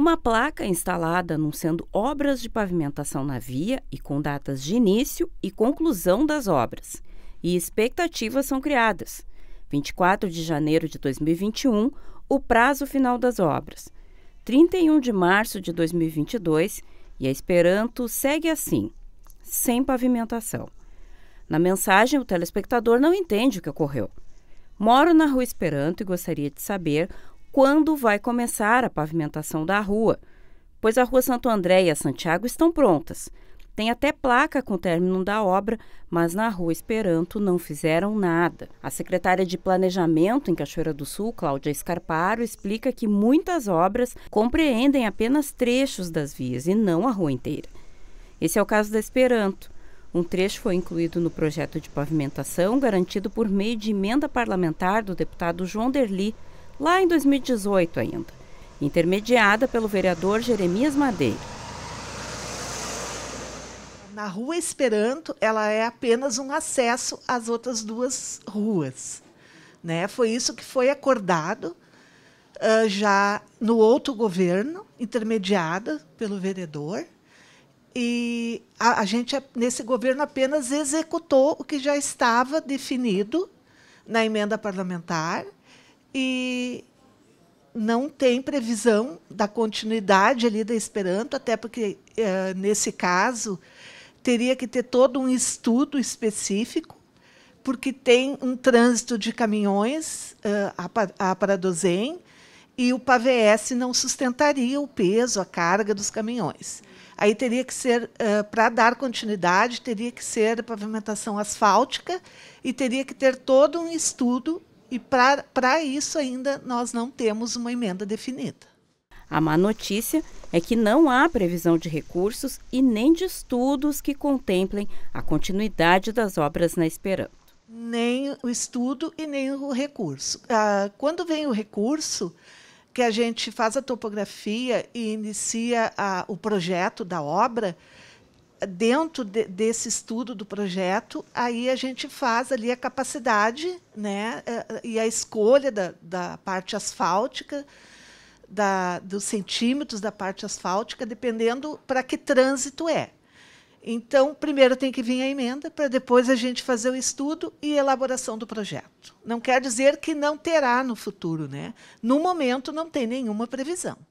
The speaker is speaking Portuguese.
uma placa instalada anunciando obras de pavimentação na via e com datas de início e conclusão das obras. E expectativas são criadas. 24 de janeiro de 2021, o prazo final das obras. 31 de março de 2022 e a Esperanto segue assim, sem pavimentação. Na mensagem, o telespectador não entende o que ocorreu. Moro na Rua Esperanto e gostaria de saber quando vai começar a pavimentação da rua, pois a Rua Santo André e a Santiago estão prontas. Tem até placa com o término da obra, mas na Rua Esperanto não fizeram nada. A secretária de Planejamento em Cachoeira do Sul, Cláudia Escarparo, explica que muitas obras compreendem apenas trechos das vias e não a rua inteira. Esse é o caso da Esperanto. Um trecho foi incluído no projeto de pavimentação, garantido por meio de emenda parlamentar do deputado João Derli, lá em 2018 ainda, intermediada pelo vereador Jeremias Madeira. Na rua Esperanto, ela é apenas um acesso às outras duas ruas. Né? Foi isso que foi acordado uh, já no outro governo, intermediada pelo vereador. E a, a gente, nesse governo, apenas executou o que já estava definido na emenda parlamentar e não tem previsão da continuidade ali da Esperanto, até porque, eh, nesse caso, teria que ter todo um estudo específico, porque tem um trânsito de caminhões eh, a Paradozem e o PAVS não sustentaria o peso, a carga dos caminhões. Aí teria que ser, eh, para dar continuidade, teria que ser pavimentação asfáltica e teria que ter todo um estudo e para isso ainda nós não temos uma emenda definida. A má notícia é que não há previsão de recursos e nem de estudos que contemplem a continuidade das obras na Esperanto. Nem o estudo e nem o recurso. Ah, quando vem o recurso, que a gente faz a topografia e inicia a, ah, o projeto da obra, dentro de, desse estudo do projeto, aí a gente faz ali a capacidade né, eh, eh, e a escolha da, da parte asfáltica, da, dos centímetros da parte asfáltica, dependendo para que trânsito é. Então, primeiro tem que vir a emenda, para depois a gente fazer o estudo e elaboração do projeto. Não quer dizer que não terá no futuro, né? No momento não tem nenhuma previsão.